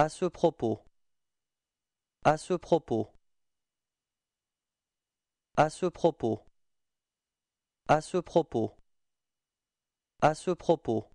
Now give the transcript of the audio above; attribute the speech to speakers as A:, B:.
A: À ce propos. À ce propos. À ce propos. À ce propos. À ce propos.